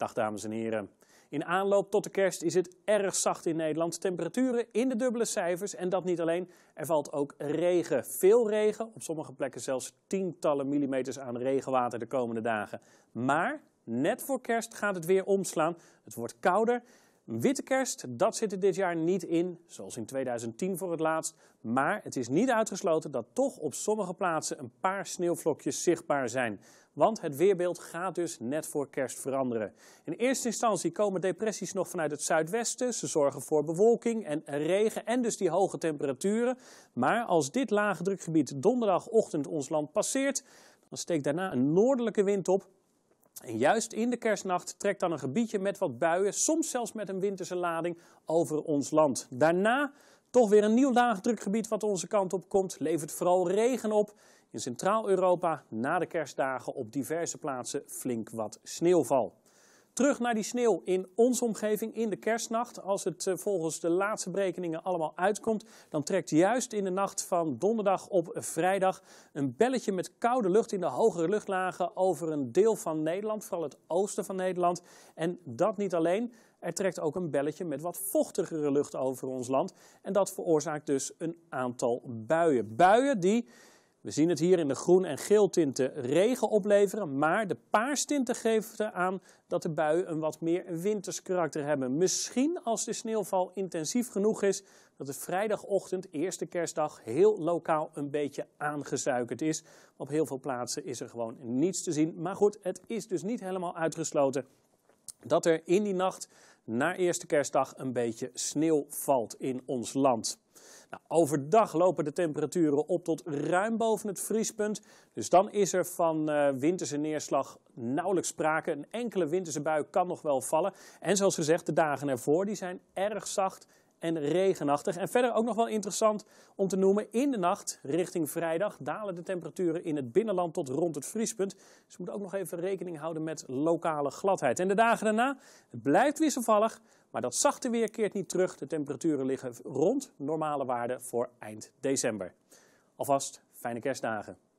Dag dames en heren. In aanloop tot de kerst is het erg zacht in Nederland. Temperaturen in de dubbele cijfers en dat niet alleen. Er valt ook regen, veel regen. Op sommige plekken zelfs tientallen millimeters aan regenwater de komende dagen. Maar net voor kerst gaat het weer omslaan. Het wordt kouder een Witte kerst, dat zit er dit jaar niet in, zoals in 2010 voor het laatst. Maar het is niet uitgesloten dat toch op sommige plaatsen een paar sneeuwvlokjes zichtbaar zijn. Want het weerbeeld gaat dus net voor kerst veranderen. In eerste instantie komen depressies nog vanuit het zuidwesten. Ze zorgen voor bewolking en regen en dus die hoge temperaturen. Maar als dit lage drukgebied donderdagochtend ons land passeert, dan steekt daarna een noordelijke wind op en juist in de kerstnacht trekt dan een gebiedje met wat buien, soms zelfs met een winterse lading, over ons land. Daarna toch weer een nieuw laagdrukgebied wat onze kant op komt, levert vooral regen op. In Centraal-Europa na de kerstdagen op diverse plaatsen flink wat sneeuwval terug naar die sneeuw in onze omgeving in de kerstnacht. Als het eh, volgens de laatste berekeningen allemaal uitkomt, dan trekt juist in de nacht van donderdag op vrijdag een belletje met koude lucht in de hogere luchtlagen over een deel van Nederland, vooral het oosten van Nederland. En dat niet alleen. Er trekt ook een belletje met wat vochtigere lucht over ons land. En dat veroorzaakt dus een aantal buien. Buien die we zien het hier in de groen- en geeltinten regen opleveren, maar de paarstinten geven aan dat de buien een wat meer winters karakter hebben. Misschien als de sneeuwval intensief genoeg is, dat het vrijdagochtend, eerste kerstdag, heel lokaal een beetje aangezuikerd is. Op heel veel plaatsen is er gewoon niets te zien. Maar goed, het is dus niet helemaal uitgesloten dat er in die nacht na eerste kerstdag een beetje sneeuw valt in ons land. Nou, overdag lopen de temperaturen op tot ruim boven het vriespunt. Dus dan is er van eh, winterse neerslag nauwelijks sprake. Een enkele winterse bui kan nog wel vallen. En zoals gezegd, de dagen ervoor die zijn erg zacht en regenachtig. En verder ook nog wel interessant om te noemen, in de nacht richting vrijdag dalen de temperaturen in het binnenland tot rond het vriespunt. Dus we moeten ook nog even rekening houden met lokale gladheid. En de dagen daarna, het blijft wisselvallig, maar dat zachte weer keert niet terug. De temperaturen liggen rond normale waarden voor eind december. Alvast fijne kerstdagen.